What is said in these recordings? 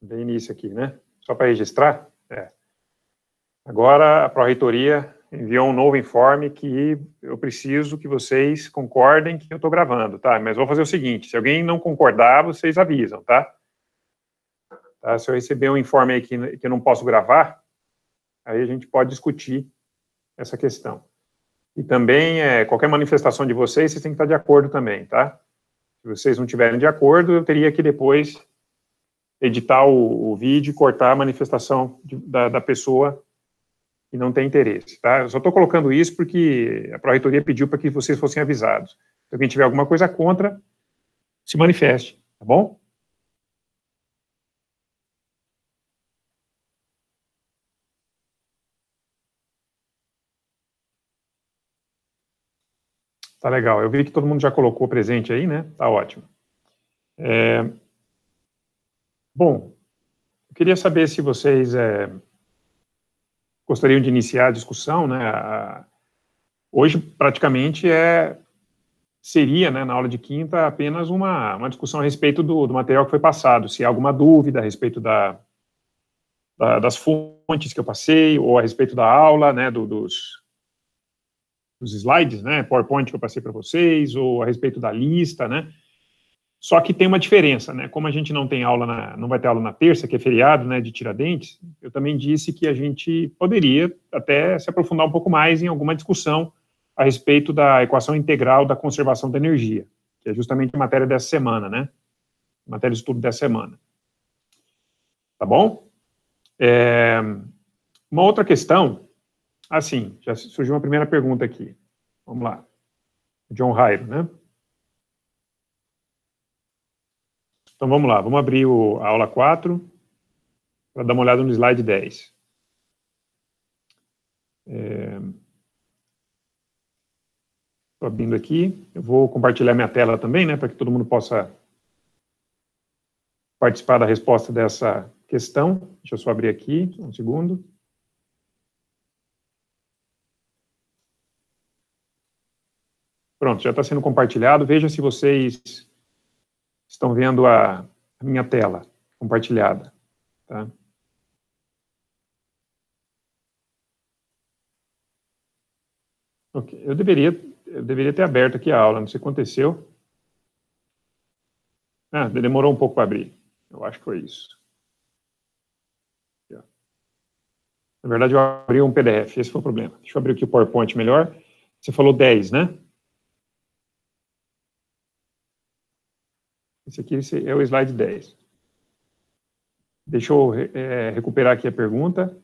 dei início aqui, né? Só para registrar. É. Agora a Pró-Reitoria enviou um novo informe que eu preciso que vocês concordem que eu estou gravando, tá? Mas vou fazer o seguinte: se alguém não concordar, vocês avisam, tá? tá? Se eu receber um informe aí que, que eu não posso gravar, aí a gente pode discutir essa questão. E também, é, qualquer manifestação de vocês, vocês têm que estar de acordo também, tá? Se vocês não tiverem de acordo, eu teria que depois editar o, o vídeo e cortar a manifestação de, da, da, pessoa que não tem interesse, tá? Eu só estou colocando isso porque a Pró-Reitoria pediu para que vocês fossem avisados. Se alguém tiver alguma coisa contra, se manifeste, tá bom? Tá legal. Eu vi que todo mundo já colocou presente aí, né? Tá ótimo. É, Bom, eu queria saber se vocês é, gostariam de iniciar a discussão, né? hoje praticamente é seria, né, na aula de quinta, apenas uma, uma discussão a respeito do, do material que foi passado, se há alguma dúvida a respeito da, da das fontes que eu passei, ou a respeito da aula, né, do, dos, dos slides, né, PowerPoint que eu passei para vocês, ou a respeito da lista, né, só que tem uma diferença, né? Como a gente não tem aula, na, não vai ter aula na terça, que é feriado, né, de Tiradentes, eu também disse que a gente poderia até se aprofundar um pouco mais em alguma discussão a respeito da equação integral da conservação da energia, que é justamente a matéria dessa semana, né? matéria de estudo dessa semana. Tá bom? É, uma outra questão, assim, já surgiu uma primeira pergunta aqui. Vamos lá. John Rairo, né? Então vamos lá, vamos abrir o, a aula 4 para dar uma olhada no slide 10. Estou é, abrindo aqui, eu vou compartilhar minha tela também, né, para que todo mundo possa participar da resposta dessa questão. Deixa eu só abrir aqui, um segundo. Pronto, já está sendo compartilhado. Veja se vocês estão vendo a minha tela compartilhada. Tá? Okay. Eu, deveria, eu deveria ter aberto aqui a aula, não sei o que aconteceu. Ah, demorou um pouco para abrir. Eu acho que foi isso. Na verdade, eu abri um PDF, esse foi o problema. Deixa eu abrir aqui o PowerPoint melhor. Você falou 10, né? Esse aqui é o slide 10. Deixa eu é, recuperar aqui a pergunta.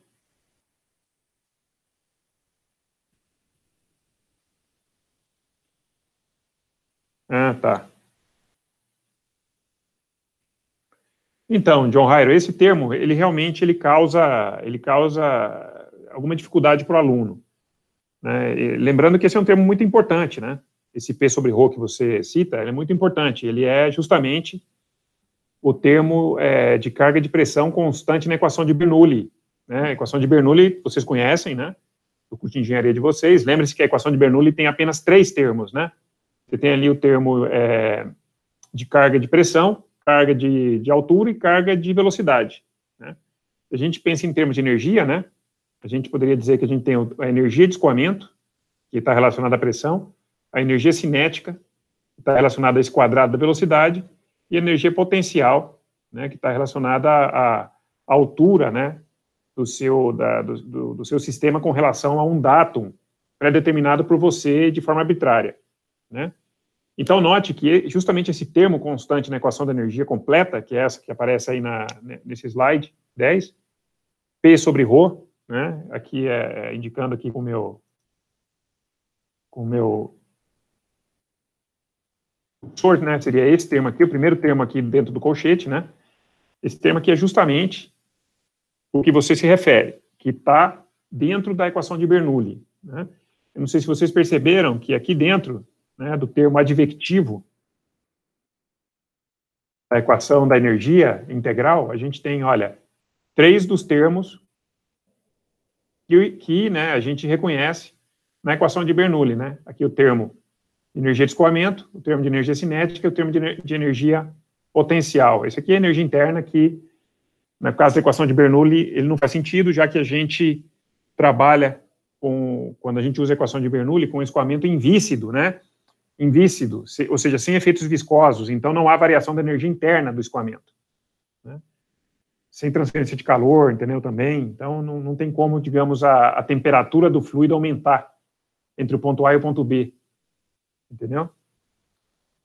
Ah, tá. Então, John Rairo, esse termo, ele realmente ele causa, ele causa alguma dificuldade para o aluno. Né? lembrando que esse é um termo muito importante, né? esse P sobre Rho que você cita, é muito importante. Ele é justamente o termo é, de carga de pressão constante na equação de Bernoulli. Né? A equação de Bernoulli, vocês conhecem, né? Do curso de engenharia de vocês. Lembre-se que a equação de Bernoulli tem apenas três termos, né? Você tem ali o termo é, de carga de pressão, carga de, de altura e carga de velocidade. Né? Se a gente pensa em termos de energia, né? A gente poderia dizer que a gente tem a energia de escoamento, que está relacionada à pressão, a energia cinética, que está relacionada a esse quadrado da velocidade, e a energia potencial, né, que está relacionada à, à altura né, do, seu, da, do, do, seu sistema com relação a um datum pré-determinado por você de forma arbitrária. Né? Então, note que justamente esse termo constante na equação da energia completa, que é essa que aparece aí na, nesse slide 10, P sobre Rho, né? aqui é, é indicando aqui com o meu, com meu cursor, né, seria esse termo aqui, o primeiro termo aqui dentro do colchete, né, esse termo aqui é justamente o que você se refere, que está dentro da equação de Bernoulli, né, eu não sei se vocês perceberam que aqui dentro, né, do termo advectivo, da equação da energia integral, a gente tem, olha, três dos termos que, que né, a gente reconhece na equação de Bernoulli, né? Aqui o termo energia de escoamento, o termo de energia cinética e o termo de, energia potencial. Esse aqui é energia interna que, na caso da equação de Bernoulli, ele não faz sentido, já que a gente trabalha com, quando a gente usa a equação de Bernoulli, com escoamento invícido, né? Invícido, se, ou seja, sem efeitos viscosos, então não há variação da energia interna do escoamento. Né? Sem transferência de calor, entendeu? Também, então não, não tem como, digamos, a, a temperatura do fluido aumentar entre o ponto A e o ponto B entendeu?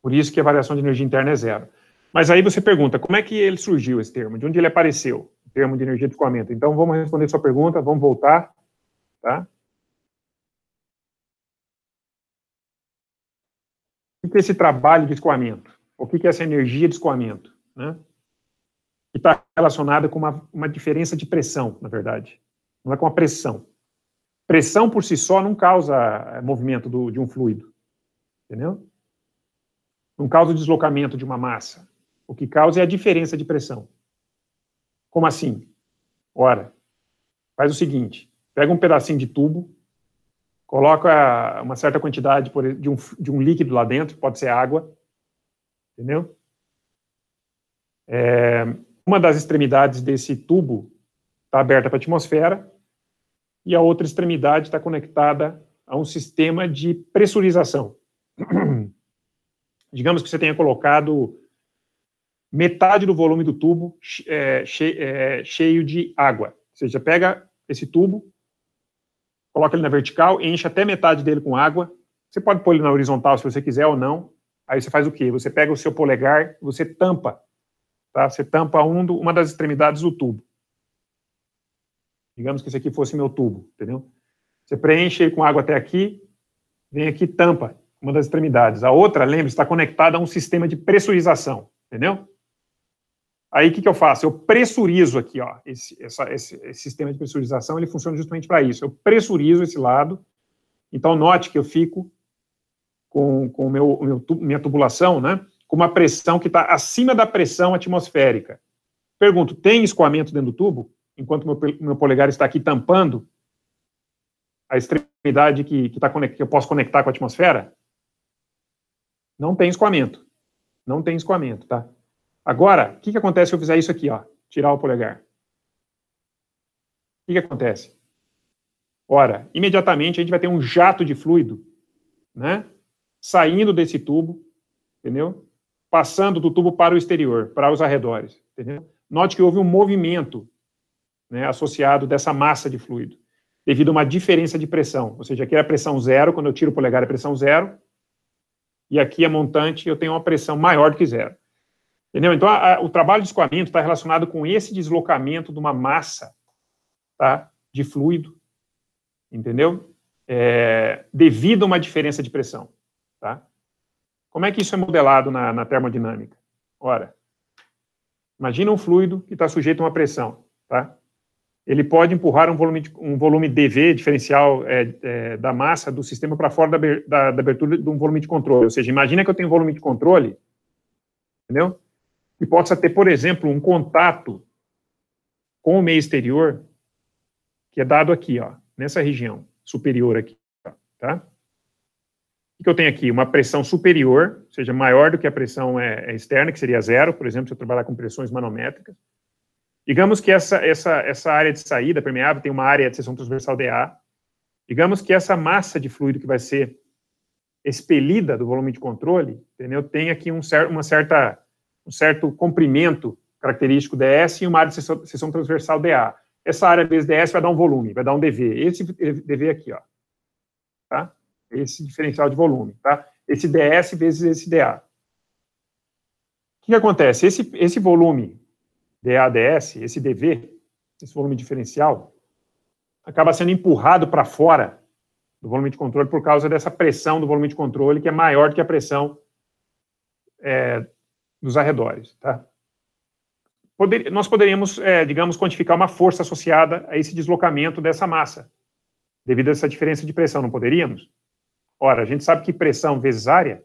Por isso que a variação de energia interna é zero. Mas aí você pergunta, como é que ele surgiu esse termo? De onde ele apareceu? O termo de energia de escoamento. Então, vamos responder sua pergunta, vamos voltar, tá? O que é esse trabalho de escoamento? O que é essa energia de escoamento, né? Que está relacionada com uma, uma diferença de pressão, na verdade. Não é com a pressão. Pressão por si só não causa é, movimento do, de um fluido. Entendeu? Não causa o deslocamento de uma massa. O que causa é a diferença de pressão. Como assim? Ora, faz o seguinte: pega um pedacinho de tubo, coloca uma certa quantidade de um, de um líquido lá dentro, pode ser água, entendeu? É, uma das extremidades desse tubo está aberta para a atmosfera e a outra extremidade está conectada a um sistema de pressurização. digamos que você tenha colocado metade do volume do tubo é, che, é, cheio de água. Ou seja, pega esse tubo, coloca ele na vertical, enche até metade dele com água. Você pode pôr ele na horizontal se você quiser ou não. Aí você faz o quê? Você pega o seu polegar, você tampa. Tá? Você tampa um do, uma das extremidades do tubo. Digamos que esse aqui fosse meu tubo, entendeu? Você preenche ele com água até aqui, vem aqui tampa uma das extremidades. A outra, lembre se está conectada a um sistema de pressurização, entendeu? Aí o que, que eu faço? Eu pressurizo aqui, ó, esse, essa, esse, esse sistema de pressurização, ele funciona justamente para isso. Eu pressurizo esse lado, então note que eu fico com, com meu, meu, minha tubulação, né, com uma pressão que está acima da pressão atmosférica. Pergunto, tem escoamento dentro do tubo? Enquanto meu, meu polegar está aqui tampando a extremidade que, que, tá, que eu posso conectar com a atmosfera? Não tem escoamento. Não tem escoamento, tá? Agora, o que, que acontece se eu fizer isso aqui, ó? Tirar o polegar. O que, que acontece? Ora, imediatamente a gente vai ter um jato de fluido, né? Saindo desse tubo, entendeu? Passando do tubo para o exterior, para os arredores, entendeu? Note que houve um movimento né, associado dessa massa de fluido, devido a uma diferença de pressão. Ou seja, aqui era pressão zero, quando eu tiro o polegar é pressão zero, e aqui é montante, eu tenho uma pressão maior do que zero. Entendeu? Então, a, a, o trabalho de escoamento está relacionado com esse deslocamento de uma massa tá, de fluido, entendeu? É, devido a uma diferença de pressão. Tá? Como é que isso é modelado na, na termodinâmica? Ora, imagina um fluido que está sujeito a uma pressão. Tá? ele pode empurrar um volume, um volume DV, diferencial é, é, da massa do sistema, para fora da, da, da, abertura de um volume de controle. Ou seja, imagina que eu tenho um volume de controle, entendeu? E possa ter, por exemplo, um contato com o meio exterior, que é dado aqui, ó, nessa região superior aqui, tá? O que eu tenho aqui? Uma pressão superior, ou seja, maior do que a pressão é, é externa, que seria zero, por exemplo, se eu trabalhar com pressões manométricas Digamos que essa, essa, essa área de saída permeável tem uma área de seção transversal dA. Digamos que essa massa de fluido que vai ser expelida do volume de controle, entendeu? Tem aqui um, cer uma certa, um certo comprimento característico DS e uma área de seção, transversal dA. Essa área vezes DS vai dar um volume, vai dar um dV. Esse dV aqui, ó. Tá? Esse diferencial de volume, tá? Esse DS vezes esse dA. O que, que acontece? Esse, esse volume DADS, esse DV, esse volume diferencial, acaba sendo empurrado para fora do volume de controle por causa dessa pressão do volume de controle que é maior do que a pressão é, dos arredores. Tá? Poder, nós poderíamos, é, digamos, quantificar uma força associada a esse deslocamento dessa massa, devido a essa diferença de pressão, não poderíamos? Ora, a gente sabe que pressão vezes área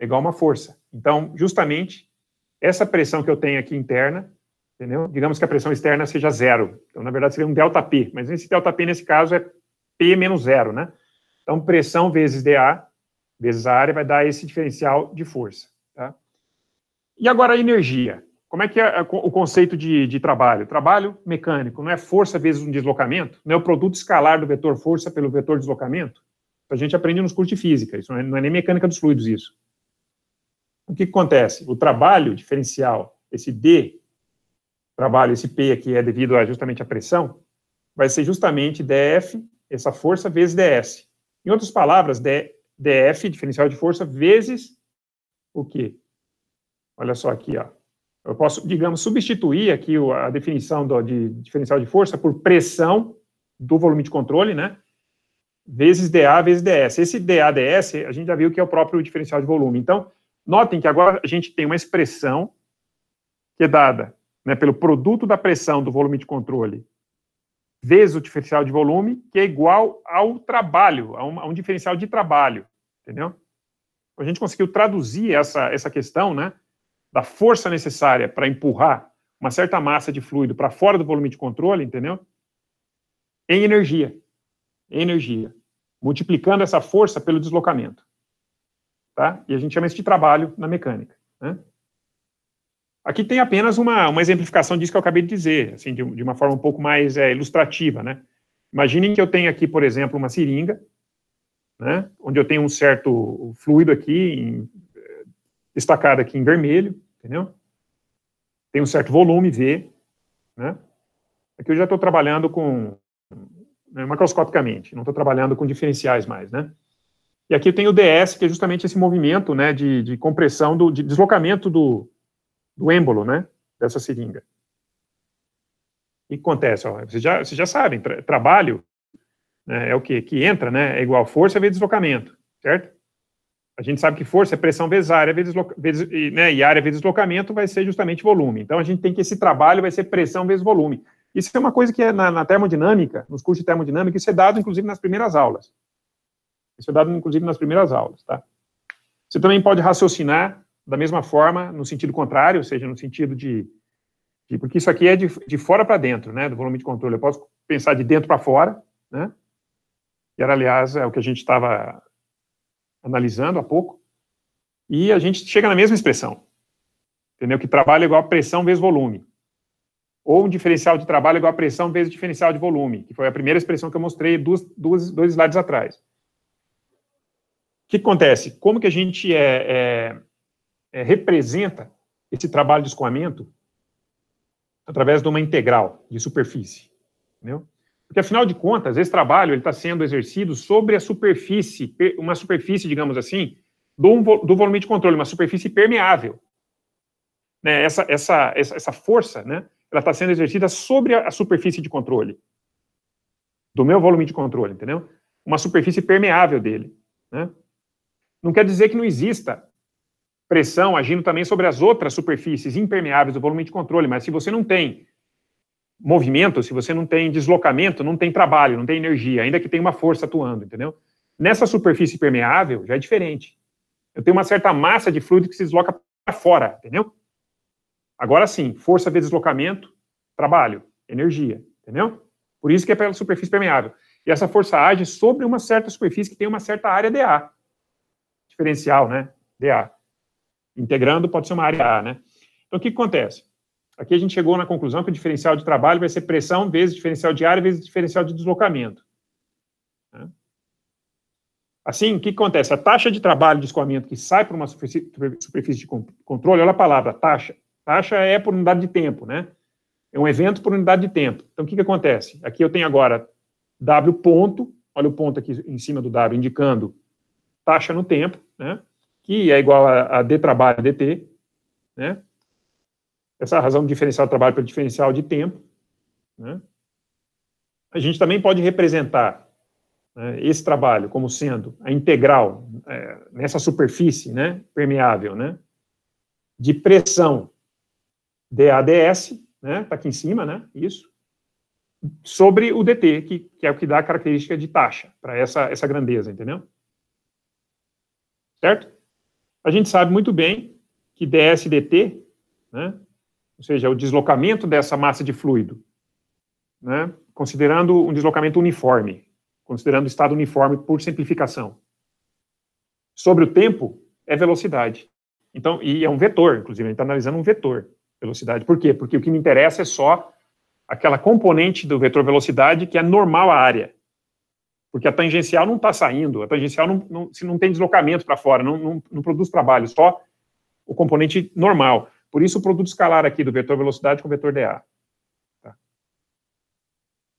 é igual a uma força. Então, justamente, essa pressão que eu tenho aqui interna, entendeu? Digamos que a pressão externa seja zero. Então, na verdade, seria um delta P, mas esse delta P, nesse caso, é P menos zero, né? Então, pressão vezes dA, vezes a área, vai dar esse diferencial de força, tá? E agora a energia. Como é que é, é o conceito de, de trabalho? Trabalho mecânico, não é força vezes um deslocamento? Não é o produto escalar do vetor força pelo vetor deslocamento? A gente aprende nos cursos de física, isso não é, não é nem mecânica dos fluidos isso o que, que acontece? O trabalho diferencial, esse D, trabalho, esse P aqui é devido a, justamente à pressão, vai ser justamente DF, essa força, vezes DS. Em outras palavras, D, DF, diferencial de força, vezes o quê? Olha só aqui, ó. Eu posso, digamos, substituir aqui a definição do, de diferencial de força por pressão do volume de controle, né? Vezes DA, vezes DS. Esse DA, DS, a gente já viu que é o próprio diferencial de volume. Então, Notem que agora a gente tem uma expressão que é dada né, pelo produto da pressão do volume de controle vezes o diferencial de volume, que é igual ao trabalho, a um, a um diferencial de trabalho, entendeu? A gente conseguiu traduzir essa, essa questão, né, da força necessária para empurrar uma certa massa de fluido para fora do volume de controle, entendeu? Em energia. Em energia. Multiplicando essa força pelo deslocamento. Tá? E a gente chama isso de trabalho na mecânica. Né? Aqui tem apenas uma, uma exemplificação disso que eu acabei de dizer, assim, de, de uma forma um pouco mais é, ilustrativa. Né? Imaginem que eu tenho aqui, por exemplo, uma seringa, né, onde eu tenho um certo fluido aqui, em, é, destacado aqui em vermelho, entendeu? Tem um certo volume V, né? Aqui eu já estou trabalhando com né, macroscopicamente, não estou trabalhando com diferenciais mais, né? E aqui tem o DS, que é justamente esse movimento né, de, de compressão, do, de deslocamento do, do êmbolo né, dessa seringa. O que acontece? Ó, vocês, já, vocês já sabem, tra trabalho né, é o que Que entra, né? É igual força vezes deslocamento, certo? A gente sabe que força é pressão vezes área, vezes, vezes né, e área vezes deslocamento vai ser justamente volume. Então, a gente tem que esse trabalho vai ser pressão vezes volume. Isso é uma coisa que é na, na termodinâmica, nos cursos de termodinâmica, isso é dado, inclusive, nas primeiras aulas. Isso é dado, inclusive, nas primeiras aulas, tá? Você também pode raciocinar da mesma forma, no sentido contrário, ou seja, no sentido de... de porque isso aqui é de, de fora para dentro, né, do volume de controle. Eu posso pensar de dentro para fora, né? Que era, aliás, é o que a gente estava analisando há pouco. E a gente chega na mesma expressão, entendeu? Que trabalho é igual a pressão vezes volume. Ou um diferencial de trabalho é igual a pressão vezes diferencial de volume, que foi a primeira expressão que eu mostrei duas, duas, dois slides atrás. O que acontece? Como que a gente é, é, é, representa esse trabalho de escoamento através de uma integral de superfície? Entendeu? Porque, afinal de contas, esse trabalho está sendo exercido sobre a superfície, uma superfície, digamos assim, do, do volume de controle, uma superfície permeável. Né? Essa, essa, essa, força né? ela está sendo exercida sobre a superfície de controle, do meu volume de controle, entendeu? Uma superfície permeável dele. Né? Não quer dizer que não exista pressão agindo também sobre as outras superfícies impermeáveis do volume de controle, mas se você não tem movimento, se você não tem deslocamento, não tem trabalho, não tem energia, ainda que tenha uma força atuando, entendeu? Nessa superfície permeável já é diferente. Eu tenho uma certa massa de fluido que se desloca para fora, entendeu? Agora sim, força vezes deslocamento, trabalho, energia, entendeu? Por isso que é pela superfície permeável. E essa força age sobre uma certa superfície que tem uma certa área de diferencial, né? DA. Integrando pode ser uma área A, né? Então, o que, acontece? Aqui a gente chegou na conclusão que o diferencial de trabalho vai ser pressão vezes diferencial de área vezes diferencial de deslocamento. Né? Assim, o que, acontece? A taxa de trabalho de escoamento que sai para uma superfície de controle, olha a palavra, taxa. Taxa é por unidade de tempo, né? É um evento por unidade de tempo. Então, o que, que acontece? Aqui eu tenho agora W ponto, olha o ponto aqui em cima do W, indicando taxa no tempo né, que é igual a, a d trabalho dt, né, essa é razão diferencial de trabalho pelo diferencial de tempo. Né, a gente também pode representar né, esse trabalho como sendo a integral é, nessa superfície né, permeável né, de pressão DADS, né, está aqui em cima, né, isso, sobre o DT, que, que é o que dá a característica de taxa para essa, essa grandeza, entendeu? certo? A gente sabe muito bem que DSDT, né, ou seja, o deslocamento dessa massa de fluido, né, considerando um deslocamento uniforme, considerando o estado uniforme por simplificação, sobre o tempo é velocidade. Então, e é um vetor, inclusive, a gente está analisando um vetor, velocidade. Por quê? Porque o que me interessa é só aquela componente do vetor velocidade que é normal à área porque a tangencial não está saindo, a tangencial não, não, se não tem deslocamento para fora, não, não, não produz trabalho, só o componente normal. Por isso, o produto escalar aqui do vetor velocidade com o vetor DA. Tá.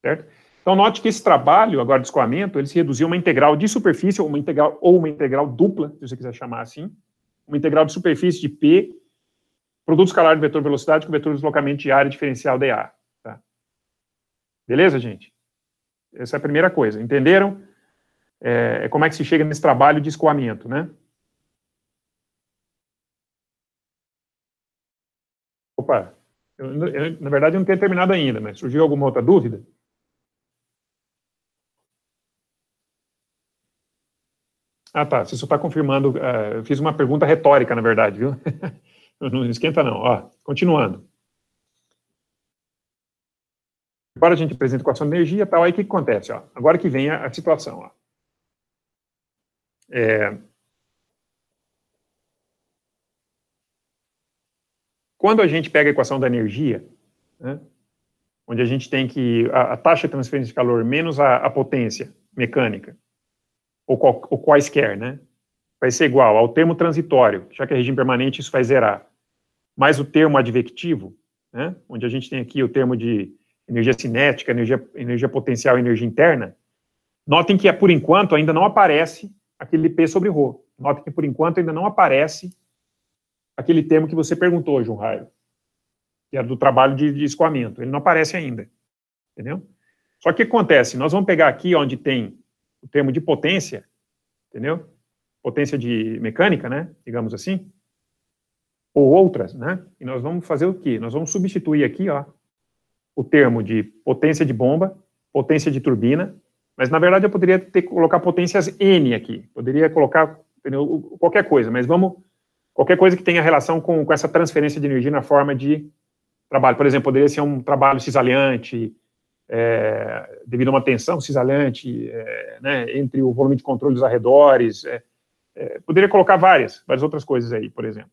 Certo? Então, note que esse trabalho, agora de escoamento, ele se reduziu a uma integral de superfície, ou uma integral, ou uma integral dupla, se você quiser chamar assim, uma integral de superfície de P, produto escalar do vetor velocidade com o vetor deslocamento de área diferencial DA. Tá. Beleza, gente? Essa é a primeira coisa. Entenderam é, é, como é que se chega nesse trabalho de escoamento, né? Opa, eu, eu, na verdade eu não tenho terminado ainda, mas surgiu alguma outra dúvida? Ah, tá. Você só está confirmando. Uh, eu fiz uma pergunta retórica, na verdade, viu? não esquenta, não. Ó, continuando. Agora a gente apresenta a equação de energia e tá? tal, aí o que, que acontece? Ó? Agora que vem a, a situação. Ó. É... Quando a gente pega a equação da energia, né, onde a gente tem que a, a, taxa de transferência de calor menos a, a potência mecânica, ou, qual, ou quaisquer, né, vai ser igual ao termo transitório, já que é regime permanente, isso vai zerar, mais o termo advectivo, né, onde a gente tem aqui o termo de energia cinética, energia, energia potencial energia interna, notem que, é, por enquanto, ainda não aparece aquele P sobre Rho. Notem que, por enquanto, ainda não aparece aquele termo que você perguntou, João Raio, que era do trabalho de, de escoamento. Ele não aparece ainda, entendeu? Só que o que acontece? Nós vamos pegar aqui onde tem o termo de potência, entendeu? Potência de mecânica, né? Digamos assim. Ou outras, né? E nós vamos fazer o quê? Nós vamos substituir aqui, ó, o termo de potência de bomba, potência de turbina, mas na verdade eu poderia ter colocar potências N aqui, poderia colocar entendeu, qualquer coisa, mas vamos qualquer coisa que tenha relação com, com essa transferência de energia na forma de trabalho. Por exemplo, poderia ser um trabalho cisalhante, é, devido a uma tensão cisalhante é, né, entre o volume de controle dos arredores. É, é, poderia colocar várias, várias outras coisas aí, por exemplo.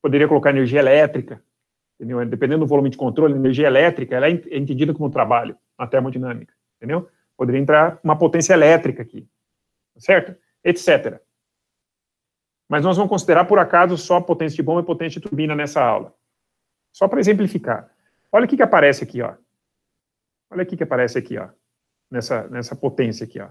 Poderia colocar energia elétrica, entendeu? Dependendo do volume de controle, energia elétrica, ela é, é entendida como trabalho na termodinâmica, entendeu? Poderia entrar uma potência elétrica aqui, certo? Etc. Mas nós vamos considerar, por acaso, só potência de bomba e potência de turbina nessa aula. Só para exemplificar. Olha o que, que aparece aqui, ó. Olha o que, que aparece aqui, ó. Nessa, nessa potência aqui, ó.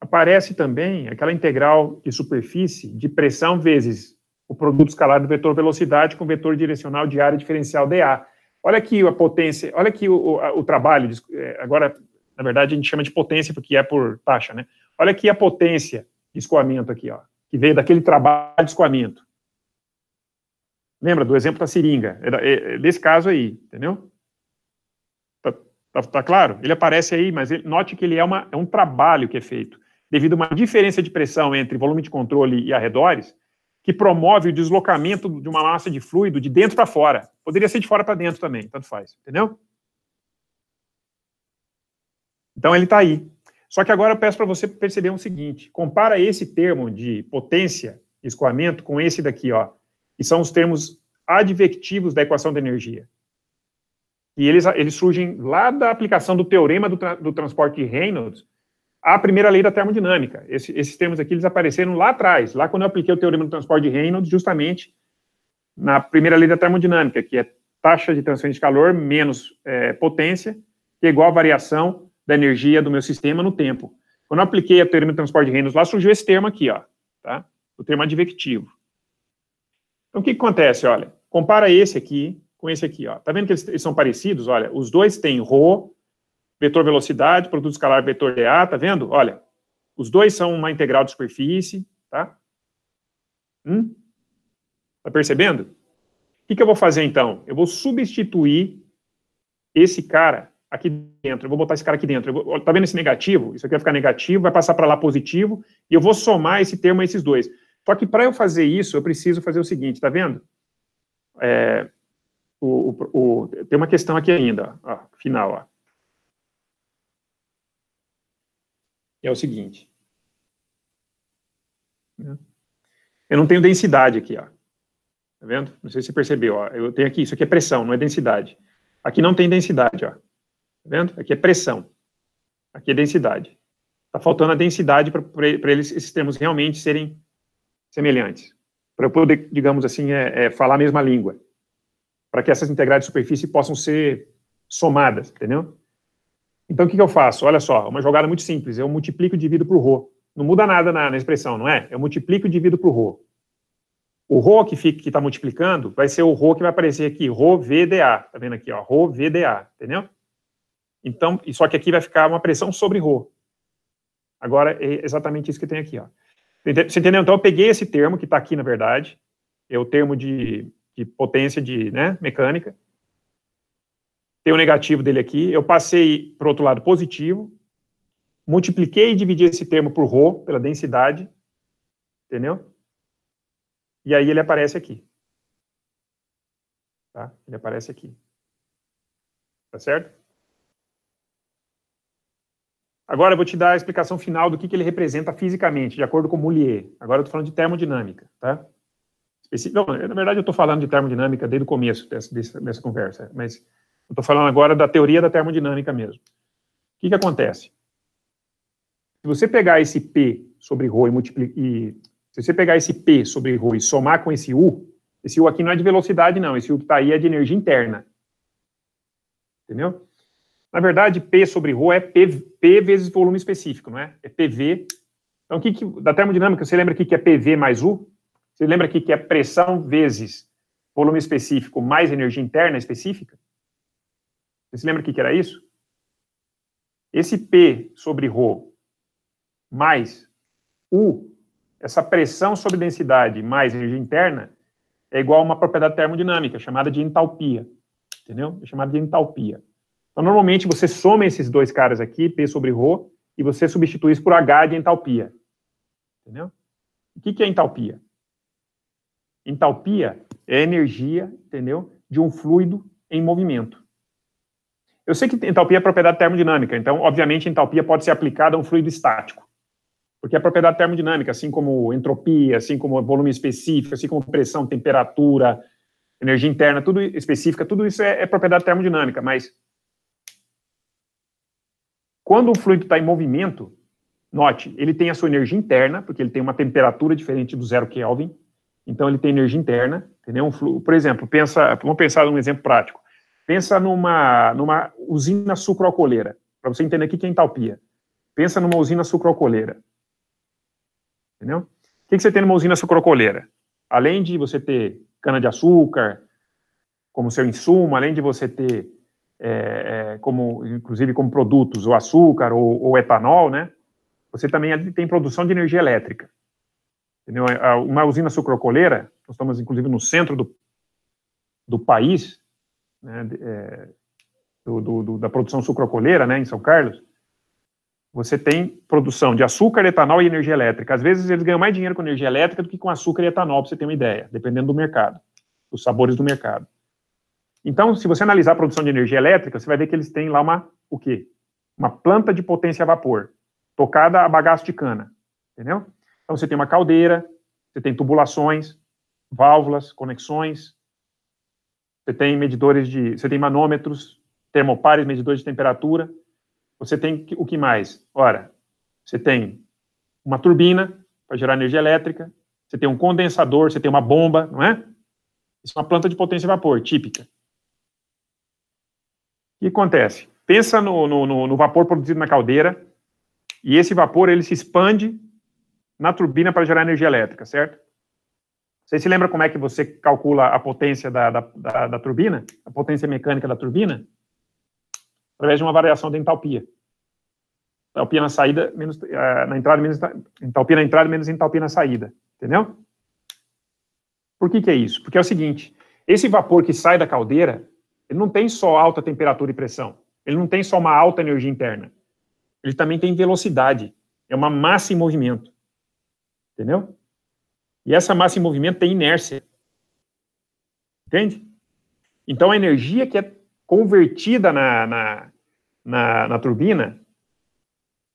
Aparece também aquela integral de superfície de pressão vezes o produto escalar do vetor velocidade com vetor direcional de área diferencial DA. Olha aqui a potência, olha aqui o, o, o trabalho, é, agora, na verdade, a gente chama de potência porque é por taxa, né? Olha aqui a potência de escoamento aqui, ó, que veio daquele trabalho de escoamento. Lembra do exemplo da seringa? É, é, é desse caso aí, entendeu? Tá, tá, tá claro? Ele aparece aí, mas ele, note que ele é, uma, é um trabalho que é feito. Devido a uma diferença de pressão entre volume de controle e arredores, que promove o deslocamento de uma massa de fluido de dentro para fora. Poderia ser de fora para dentro também, tanto faz, entendeu? Então ele está aí. Só que agora eu peço para você perceber o um seguinte: compara esse termo de potência, escoamento, com esse daqui, ó, que são os termos advectivos da equação da energia. E eles, eles surgem lá da aplicação do teorema do, tra do transporte de Reynolds, à primeira lei da termodinâmica. Esse, esses termos aqui, eles apareceram lá atrás, lá quando eu apliquei o teorema do transporte de Reynolds, justamente na primeira lei da termodinâmica, que é taxa de transferência de calor menos é, potência, que é igual à variação da energia do meu sistema no tempo. Quando eu apliquei o teorema do transporte de Reynolds, lá surgiu esse termo aqui, ó, tá? o termo advectivo. Então, o que, que acontece? Olha, compara esse aqui com esse aqui. Ó. Tá vendo que eles, eles são parecidos? Olha, os dois têm ρ vetor velocidade, produto escalar vetor DA, tá vendo? Olha, os dois são uma integral de superfície, tá? Hum? Tá percebendo? O que, que eu vou fazer, então? Eu vou substituir esse cara aqui dentro, eu vou botar esse cara aqui dentro. Vou, tá vendo esse negativo? Isso aqui vai ficar negativo, vai passar para lá positivo, e eu vou somar esse termo a esses dois. Só que para eu fazer isso, eu preciso fazer o seguinte, tá vendo? É, o, o, o, tem uma questão aqui ainda, ó, final, ó. é o seguinte. Eu não tenho densidade aqui, ó. Tá vendo? Não sei se você percebeu, ó. Eu tenho aqui, isso aqui é pressão, não é densidade. Aqui não tem densidade, ó. Tá vendo? Aqui é pressão. Aqui é densidade. Tá faltando a densidade para eles esses termos realmente serem semelhantes. Para eu poder, digamos assim, é, é, falar a mesma língua. Para que essas integrais de superfície possam ser somadas, entendeu? Então, o que, que eu faço? Olha só, uma jogada muito simples. Eu multiplico e divido para o Rho. Não muda nada na, na, expressão, não é? Eu multiplico e divido para o Rho. O Rho que está multiplicando vai ser o Rho que vai aparecer aqui, Rho VDA. Está vendo aqui, ó, Rho VDA, entendeu? Então, só que aqui vai ficar uma pressão sobre Rho. Agora, é exatamente isso que tem aqui. Ó. Você entendeu? Então, eu peguei esse termo que está aqui, na verdade, é o termo de, de potência de né, mecânica, tem o negativo dele aqui, eu passei para o outro lado positivo, multipliquei e dividi esse termo por ρ, pela densidade, entendeu? E aí ele aparece aqui. Tá? Ele aparece aqui. Tá certo? Agora eu vou te dar a explicação final do que, que ele representa fisicamente, de acordo com Moulier. Agora eu estou falando de termodinâmica, tá? Especi... Não, na verdade eu estou falando de termodinâmica desde o começo dessa, dessa, dessa conversa, mas eu estou falando agora da teoria da termodinâmica mesmo. O que, que acontece? Se você pegar esse P sobre Rho e, multiplicar, se você pegar esse P sobre Rho e somar com esse U, esse U aqui não é de velocidade, não. Esse U que está aí é de energia interna. Entendeu? Na verdade, P sobre Rho é P, P vezes volume específico, não é? É PV. Então, o que, que da termodinâmica, você lembra aqui que é PV mais U? Você lembra aqui que é pressão vezes volume específico mais energia interna específica? Você se lembra o que, era isso? Esse P sobre Rho mais U, essa pressão sobre densidade mais energia interna, é igual a uma propriedade termodinâmica chamada de entalpia. Entendeu? É chamada de entalpia. Então, normalmente, você soma esses dois caras aqui, P sobre Rho, e você substitui isso por H de entalpia. Entendeu? O que, que é entalpia? Entalpia é energia, entendeu? De um fluido em movimento. Eu sei que entalpia é propriedade termodinâmica, então, obviamente, entalpia pode ser aplicada a um fluido estático, porque é propriedade termodinâmica, assim como entropia, assim como volume específico, assim como pressão, temperatura, energia interna, tudo específica, tudo isso é, é propriedade termodinâmica, mas quando o fluido está em movimento, note, ele tem a sua energia interna, porque ele tem uma temperatura diferente do zero Kelvin, então ele tem energia interna, entendeu? Um fluido, por exemplo, pensa, vamos pensar num exemplo prático. Pensa numa, numa usina sucroalcooleira, para você entender tá o que é entalpia. Pensa numa usina sucroalcooleira. Entendeu? O que, você tem numa usina sucroalcooleira? Além de você ter cana-de-açúcar como seu insumo, além de você ter, é, é, como, inclusive, como produtos, o açúcar ou, ou etanol, né? Você também tem produção de energia elétrica. Entendeu? Uma usina sucroalcooleira, nós estamos, inclusive, no centro do, do país, né, é, do, do, da produção sucrocoleira, né, em São Carlos, você tem produção de açúcar, etanol e energia elétrica. Às vezes eles ganham mais dinheiro com energia elétrica do que com açúcar e etanol, para você ter uma ideia, dependendo do mercado, dos sabores do mercado. Então, se você analisar a produção de energia elétrica, você vai ver que eles têm lá uma, o quê? Uma planta de potência a vapor, tocada a bagaço de cana, entendeu? Então, você tem uma caldeira, você tem tubulações, válvulas, conexões, você tem medidores de, você tem manômetros, termopares, medidores de temperatura, você tem o que mais? Ora, você tem uma turbina para gerar energia elétrica, você tem um condensador, você tem uma bomba, não é? Isso é uma planta de potência e vapor, típica. O que acontece? Pensa no, no, no vapor produzido na caldeira, e esse vapor ele se expande na turbina para gerar energia elétrica, certo? Você se lembra como é que você calcula a potência da, da, da, da turbina? A potência mecânica da turbina? Através de uma variação da entalpia. Entalpia na saída, menos, eh, na entrada, menos entalpia na entrada, menos entalpia na saída. Entendeu? Por que, que é isso? Porque é o seguinte, esse vapor que sai da caldeira, ele não tem só alta temperatura e pressão. Ele não tem só uma alta energia interna. Ele também tem velocidade. É uma massa em movimento. Entendeu? E essa massa em movimento tem inércia. Entende? Então, a energia que é convertida na, na, na, na turbina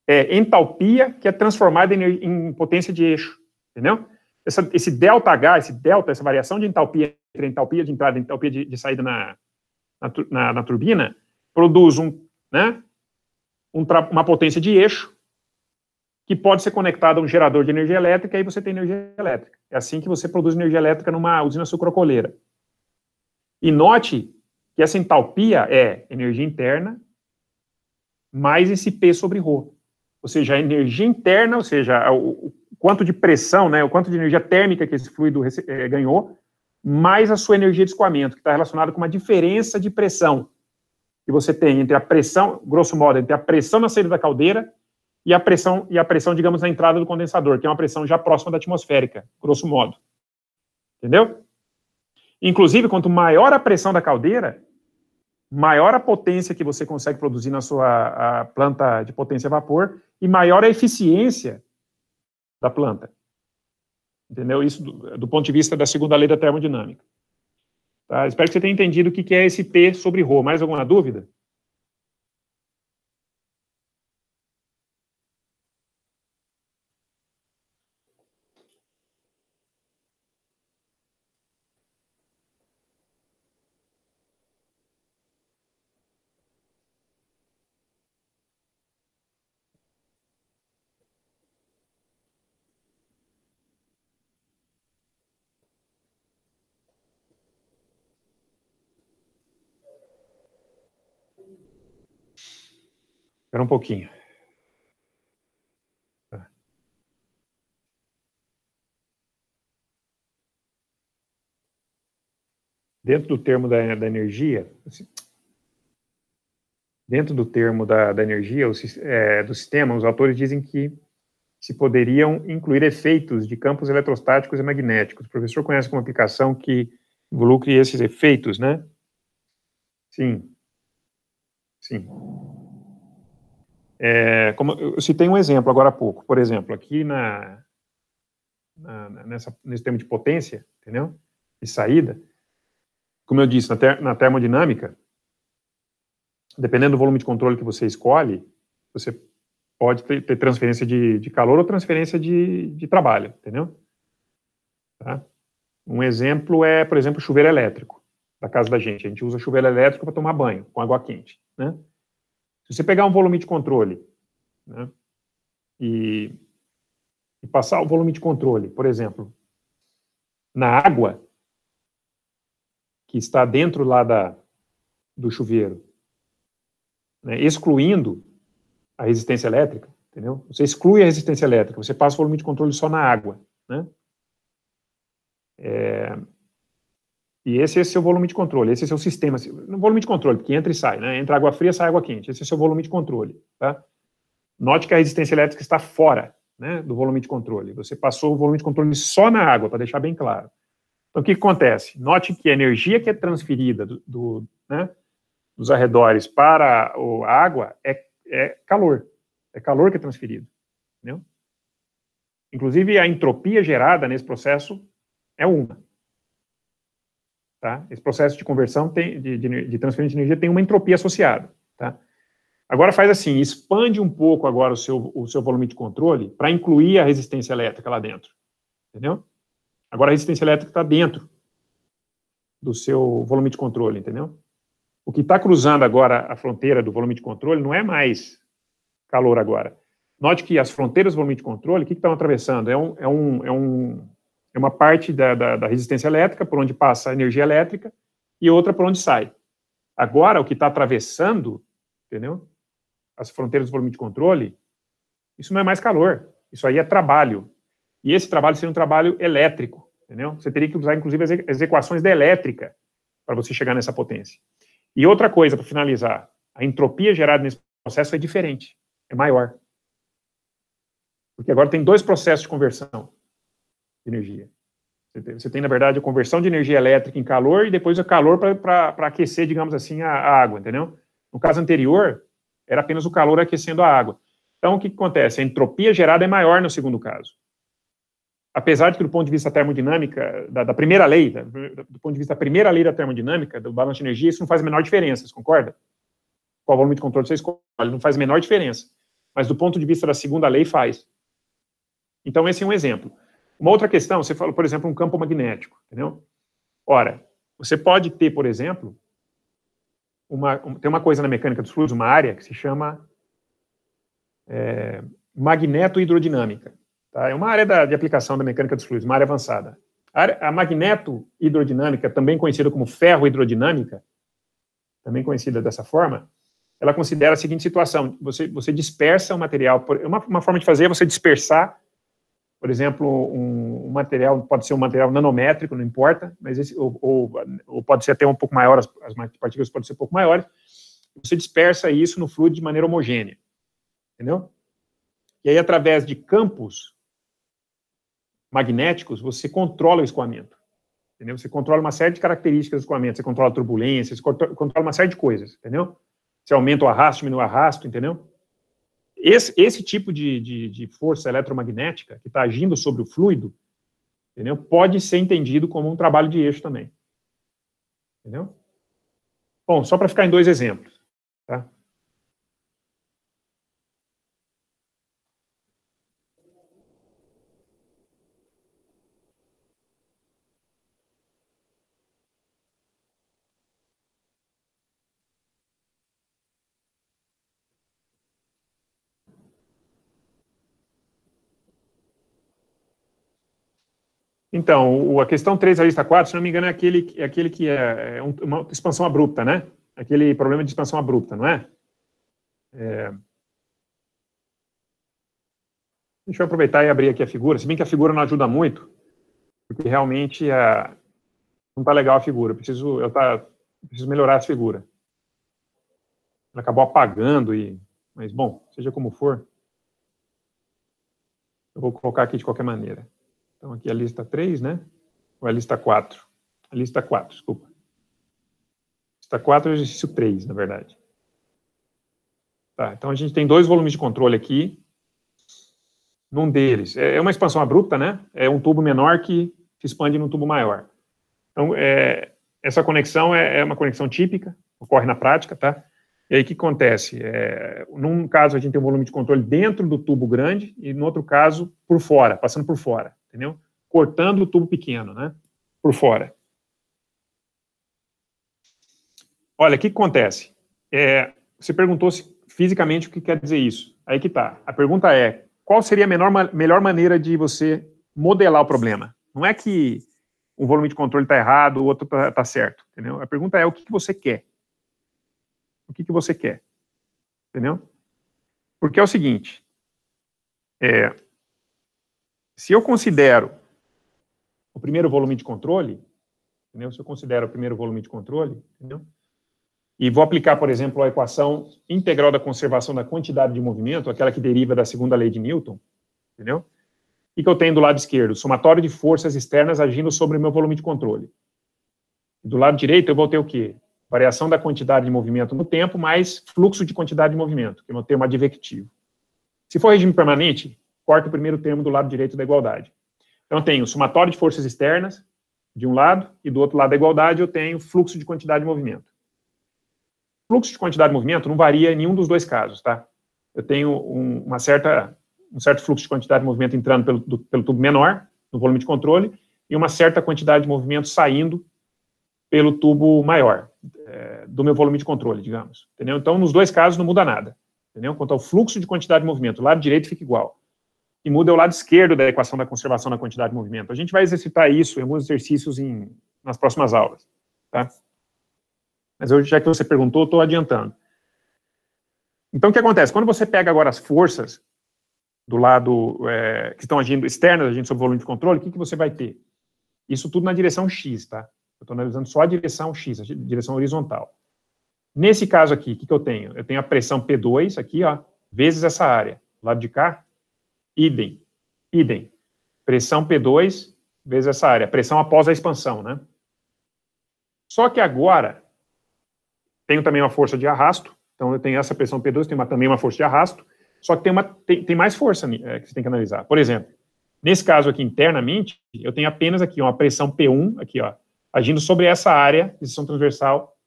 é entalpia que é transformada em, em potência de eixo. Entendeu? Essa, esse delta H, esse delta, essa variação de entalpia entre entalpia de entrada e entalpia de, de saída na, na, na, turbina, produz um, né, um uma potência de eixo que pode ser conectada a um gerador de energia elétrica e aí você tem energia elétrica. É assim que você produz energia elétrica numa usina sucrocoleira. E note que essa entalpia é energia interna mais esse P sobre Rho. Ou seja, a energia interna, ou seja, o, quanto de pressão, né, o quanto de energia térmica que esse fluido é, ganhou, mais a sua energia de escoamento, que está relacionada com uma diferença de pressão que você tem entre a pressão, grosso modo, entre a pressão na saída da caldeira e a pressão, e a pressão digamos, na entrada do condensador, que é uma pressão já próxima da atmosférica, grosso modo. Entendeu? Inclusive, quanto maior a pressão da caldeira, maior a potência que você consegue produzir na sua planta de potência a vapor e maior a eficiência da planta. Entendeu? Isso do, do ponto de vista da segunda lei da termodinâmica. Tá? Espero que você tenha entendido o que é esse P sobre Rho. Mais alguma dúvida? Espera um pouquinho. Dentro do termo da, da energia, assim, dentro do termo da, da energia é, do sistema, os autores dizem que se poderiam incluir efeitos de campos eletrostáticos e magnéticos. O professor conhece uma aplicação que involucre esses efeitos, né? Sim. Sim. É, como eu citei um exemplo agora há pouco, por exemplo, aqui na, na nessa, nesse tema de potência, entendeu? E saída, como eu disse, na, ter, na termodinâmica, dependendo do volume de controle que você escolhe, você pode ter, ter transferência de, de, calor ou transferência de, de trabalho, entendeu? Tá? Um exemplo é, por exemplo, chuveiro elétrico, da casa da gente. A gente usa chuveiro elétrico para tomar banho com água quente, né? Se você pegar um volume de controle né, e, e passar o volume de controle, por exemplo, na água que está dentro lá da, do chuveiro, né, excluindo a resistência elétrica, entendeu? Você exclui a resistência elétrica, você passa o volume de controle só na água, né? É, e esse, esse é o volume de controle, esse é o seu sistema. No volume de controle, porque entra e sai, né? Entra água fria, sai água quente. Esse é o seu volume de controle, tá? Note que a resistência elétrica está fora né, do volume de controle. Você passou o volume de controle só na água, para deixar bem claro. Então, o que, que, acontece? Note que a energia que é transferida do, do, né, dos arredores para a água é, é calor. É calor que é transferido. Entendeu? Inclusive, a entropia gerada nesse processo é uma. Tá? Esse processo de conversão, tem, de, de, de transferência de energia, tem uma entropia associada. Tá? Agora faz assim, expande um pouco agora o seu, o seu volume de controle para incluir a resistência elétrica lá dentro. Entendeu? Agora a resistência elétrica está dentro do seu volume de controle, entendeu? O que está cruzando agora a fronteira do volume de controle não é mais calor agora. Note que as fronteiras do volume de controle, o que estão atravessando? É um, é, um, é, um, é uma parte da, da, da resistência elétrica, por onde passa a energia elétrica, e outra por onde sai. Agora, o que está atravessando, entendeu? As fronteiras do volume de controle, isso não é mais calor, isso aí é trabalho. E esse trabalho seria um trabalho elétrico, entendeu? Você teria que usar, inclusive, as equações da elétrica para você chegar nessa potência. E outra coisa, para finalizar, a entropia gerada nesse processo é diferente, é maior. Porque agora tem dois processos de conversão energia. Você tem, você tem, na verdade, a conversão de energia elétrica em calor e depois o calor para aquecer, digamos assim, a, a, água, entendeu? No caso anterior, era apenas o calor aquecendo a água. Então, o que, que acontece? A entropia gerada é maior no segundo caso. Apesar de que, do ponto de vista termodinâmica, da, da primeira lei, da, do ponto de vista da primeira lei da termodinâmica, do balanço de energia, isso não faz a menor diferença, você concorda? Qual volume de controle você escolhe? Não faz a menor diferença. Mas, do ponto de vista da segunda lei, faz. Então, esse é um exemplo. Uma outra questão, você falou, por exemplo, um campo magnético, entendeu? Ora, você pode ter, por exemplo, uma, tem uma coisa na mecânica dos fluidos, uma área que se chama é, magneto-hidrodinâmica. Tá? É uma área da, de aplicação da mecânica dos fluidos, uma área avançada. A, a magneto-hidrodinâmica, também conhecida como ferro-hidrodinâmica, também conhecida dessa forma, ela considera a seguinte situação: você, você dispersa o material. Por, uma, uma forma de fazer é você dispersar por exemplo, um, um, material, pode ser um material nanométrico, não importa, mas esse, ou, ou, ou pode ser até um pouco maior, as, as partículas podem ser um pouco maiores, você dispersa isso no fluido de maneira homogênea, entendeu? E aí, através de campos magnéticos, você controla o escoamento, entendeu? Você controla uma série de características do escoamento, você controla a turbulência, você controla uma série de coisas, entendeu? Você aumenta o arrasto, diminui o arrasto, entendeu? Esse, esse tipo de, de, de força eletromagnética que está agindo sobre o fluido, entendeu? Pode ser entendido como um trabalho de eixo também. Entendeu? Bom, só para ficar em dois exemplos. Então, a questão 3 da lista 4, se não me engano, é aquele, é aquele que é, é uma expansão abrupta, né? Aquele problema de expansão abrupta, não é? é... Deixa eu aproveitar e abrir aqui a figura, se bem que a figura não ajuda muito, porque realmente a... É, não está legal a figura, eu preciso, eu tá, preciso melhorar a figura. Ela acabou apagando, e, mas bom, seja como for, eu vou colocar aqui de qualquer maneira. Então, aqui a lista 3, né? Ou é a lista 4? A lista 4, desculpa. Lista 4 é o exercício 3, na verdade. Tá, então a gente tem dois volumes de controle aqui. Num deles, é, é uma expansão abrupta, né? É um tubo menor que se expande num tubo maior. Então, é, essa conexão é, é uma conexão típica, ocorre na prática, tá? E aí o que acontece? É, num caso a gente tem um volume de controle dentro do tubo grande e no outro caso por fora, passando por fora, entendeu? Cortando o tubo pequeno, né? Por fora. Olha, o que acontece? É, você perguntou se, fisicamente o que quer dizer isso. Aí que tá. A pergunta é, qual seria a menor, melhor maneira de você modelar o problema? Não é que um volume de controle está errado, o outro está tá certo, entendeu? A pergunta é o que, que você quer o que, que você quer. Entendeu? Porque é o seguinte, é, se eu considero o primeiro volume de controle, entendeu? se eu considero o primeiro volume de controle, entendeu? e vou aplicar, por exemplo, a equação integral da conservação da quantidade de movimento, aquela que deriva da segunda lei de Newton, entendeu? O que eu tenho do lado esquerdo? Somatório de forças externas agindo sobre o meu volume de controle. Do lado direito, eu vou ter o quê? variação da quantidade de movimento no tempo mais fluxo de quantidade de movimento, que é um termo advectivo. Se for regime permanente, corta o primeiro termo do lado direito da igualdade. Então, eu tenho somatório de forças externas, de um lado, e do outro lado da igualdade eu tenho fluxo de quantidade de movimento. Fluxo de quantidade de movimento não varia em nenhum dos dois casos, tá? Eu tenho um, uma certa, um certo fluxo de quantidade de movimento entrando pelo, do, pelo tubo menor, no volume de controle, e uma certa quantidade de movimento saindo pelo tubo maior é, do meu volume de controle, digamos. Entendeu? Então, nos dois casos, não muda nada. Entendeu? Quanto ao fluxo de quantidade de movimento, o lado direito fica igual. E muda o lado esquerdo da equação da conservação da quantidade de movimento. A gente vai exercitar isso em alguns exercícios em, nas próximas aulas. Tá? Mas eu, já que você perguntou, estou adiantando. Então, o que acontece? Quando você pega agora as forças do lado é, que estão agindo externas, agindo o volume de controle, o que, que você vai ter? Isso tudo na direção X, tá? Eu estou analisando só a direção X, a direção horizontal. Nesse caso aqui, o que, que eu tenho? Eu tenho a pressão P2 aqui, ó, vezes essa área. Lado de cá, idem, idem. Pressão P2 vezes essa área. Pressão após a expansão, né? Só que agora, tenho também uma força de arrasto. Então, eu tenho essa pressão P2, tenho uma, também uma força de arrasto. Só que tem, uma, tem, tem mais força é, que você tem que analisar. Por exemplo, nesse caso aqui, internamente, eu tenho apenas aqui uma pressão P1, aqui, ó, agindo sobre essa área de seção transversal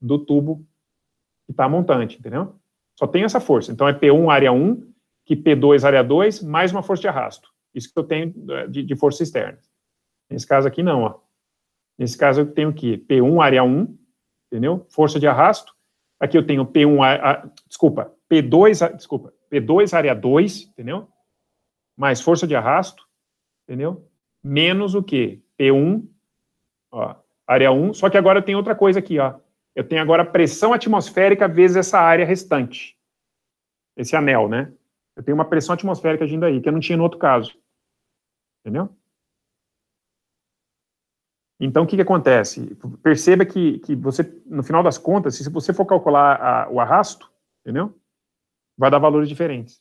do tubo que está montante, entendeu? Só tem essa força. Então, é P1 área 1, que P2 área 2, mais uma força de arrasto. Isso que eu tenho é, de, de força externa. Nesse caso aqui, não. Ó. Nesse caso, eu tenho que P1 área 1, entendeu? Força de arrasto. Aqui eu tenho P1, a, a, desculpa, P2, a, desculpa, P2 área 2, entendeu? Mais força de arrasto, entendeu? Menos o que? P1 Ó, área 1, só que agora eu tenho outra coisa aqui, ó. Eu tenho agora pressão atmosférica vezes essa área restante. Esse anel, né? Eu tenho uma pressão atmosférica agindo aí, que eu não tinha no outro caso. Entendeu? Então, o que, que acontece? Perceba que, que você, no final das contas, se você for calcular a, o arrasto, entendeu? Vai dar valores diferentes,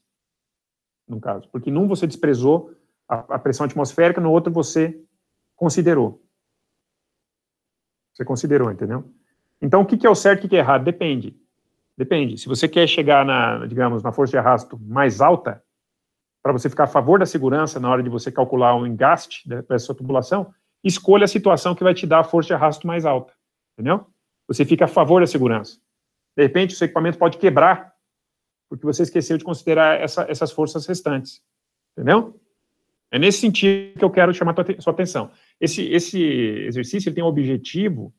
no caso. Porque num você desprezou a, a pressão atmosférica, no outro você considerou. Você considerou, entendeu? Então, o que, que é o certo e o que é errado? Depende. Depende. Se você quer chegar na, digamos, na força de arrasto mais alta, para você ficar a favor da segurança na hora de você calcular um engaste dessa sua tubulação, escolha a situação que vai te dar a força de arrasto mais alta, entendeu? Você fica a favor da segurança. De repente, o seu equipamento pode quebrar, porque você esqueceu de considerar essa, essas forças restantes, entendeu? É nesse sentido que eu quero chamar sua atenção. Esse, esse exercício ele tem o objetivo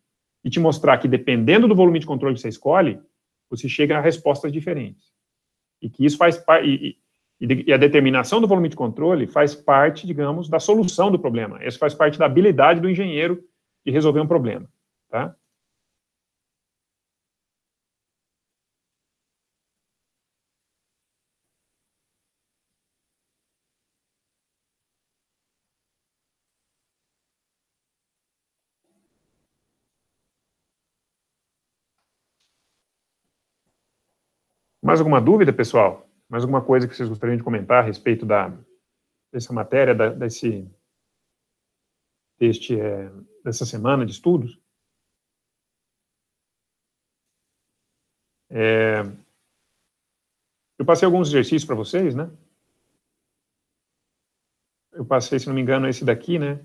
de te mostrar que, dependendo do volume de controle que você escolhe, você chega a respostas diferentes. E que isso faz parte. E, e, e a determinação do volume de controle faz parte, digamos, da solução do problema. Isso faz parte da habilidade do engenheiro de resolver um problema. Tá? Mais alguma dúvida, pessoal? Mais alguma coisa que vocês gostariam de comentar a respeito da, dessa matéria, da, desse, deste, é, dessa semana de estudos? É, eu passei alguns exercícios para vocês, né? Eu passei, se não me engano, esse daqui, né?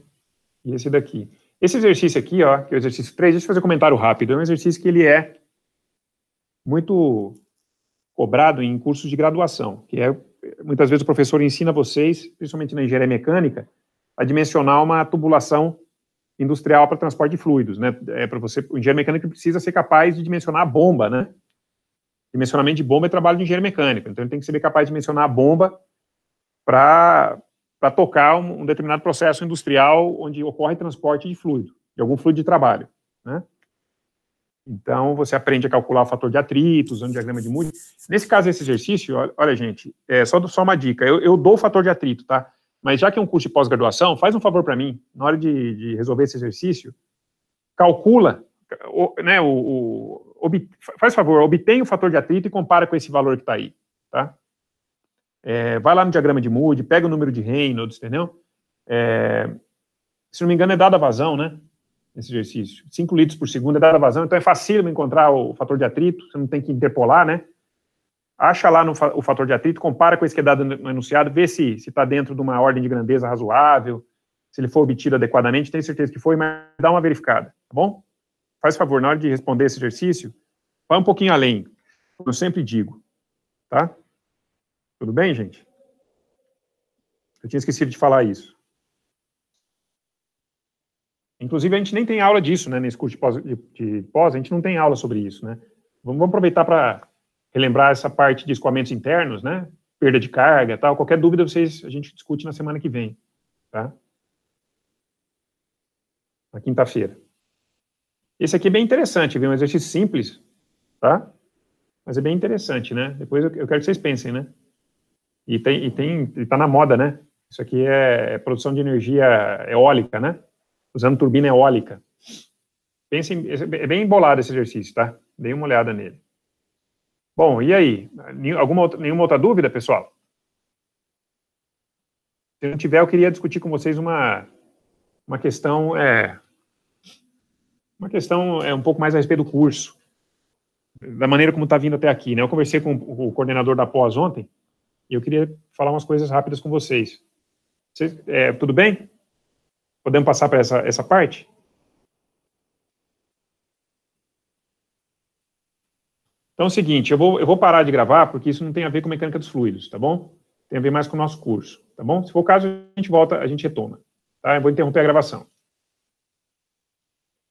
E esse daqui. Esse exercício aqui, ó, que é o exercício 3, deixa eu fazer um comentário rápido. É um exercício que ele é muito cobrado em cursos de graduação, que é muitas vezes o professor ensina vocês, principalmente na engenharia mecânica, a dimensionar uma tubulação industrial para transporte de fluidos, né? É para você, o engenheiro mecânico precisa ser capaz de dimensionar a bomba, né? Dimensionamento de bomba é trabalho de engenheiro mecânico, então ele tem que ser capaz de dimensionar a bomba para para tocar um, um, determinado processo industrial onde ocorre transporte de fluido, de algum fluido de trabalho, né? Então, você aprende a calcular o fator de atrito usando o diagrama de Moody. Nesse caso, esse exercício, olha, gente, é só, só uma dica. Eu, eu dou o fator de atrito, tá? Mas já que é um curso de pós-graduação, faz um favor para mim, na hora de, de, resolver esse exercício, calcula, o, né, o, o ob, faz favor, obtém o fator de atrito e compara com esse valor que está aí, tá? É, vai lá no diagrama de Moody, pega o número de Reynolds, entendeu? É, se não me engano, é dada a vazão, né? nesse exercício. 5 litros por segundo é dada vazão, então é fácil encontrar o fator de atrito, você não tem que interpolar, né? Acha lá no, o fator de atrito, compara com esse que é dado no enunciado, vê se está dentro de uma ordem de grandeza razoável, se ele for obtido adequadamente, tenho certeza que foi, mas dá uma verificada, tá bom? Faz favor, na hora de responder esse exercício, vai um pouquinho além, como eu sempre digo, tá? Tudo bem, gente? Eu tinha esquecido de falar isso. Inclusive, a gente nem tem aula disso, né? Nesse curso de pós, de, de pós a gente não tem aula sobre isso, né? Vamos, vamos aproveitar para relembrar essa parte de escoamentos internos, né? Perda de carga tal. Qualquer dúvida, vocês, a gente discute na semana que vem, tá? Na quinta-feira. Esse aqui é bem interessante, viu? Um exercício simples, tá? Mas é bem interessante, né? Depois eu, eu quero que vocês pensem, né? E tem, e tem, e tá na moda, né? Isso aqui é, é produção de energia eólica, né? usando turbina eólica. Pensem, é bem embolado esse exercício, tá? Dê uma olhada nele. Bom, e aí? Alguma outra, nenhuma outra dúvida, pessoal? Se não tiver, eu queria discutir com vocês uma, uma questão, é, uma questão é um pouco mais a respeito do curso, da maneira como está vindo até aqui. Né? Eu conversei com o coordenador da pós ontem e eu queria falar umas coisas rápidas com vocês. vocês é, tudo bem? Podemos passar para essa, essa parte? Então é o seguinte, eu vou, eu vou parar de gravar, porque isso não tem a ver com mecânica dos fluidos, tá bom? Tem a ver mais com o nosso curso, tá bom? Se for o caso, a gente volta, a gente retoma. Tá? Eu vou interromper a gravação.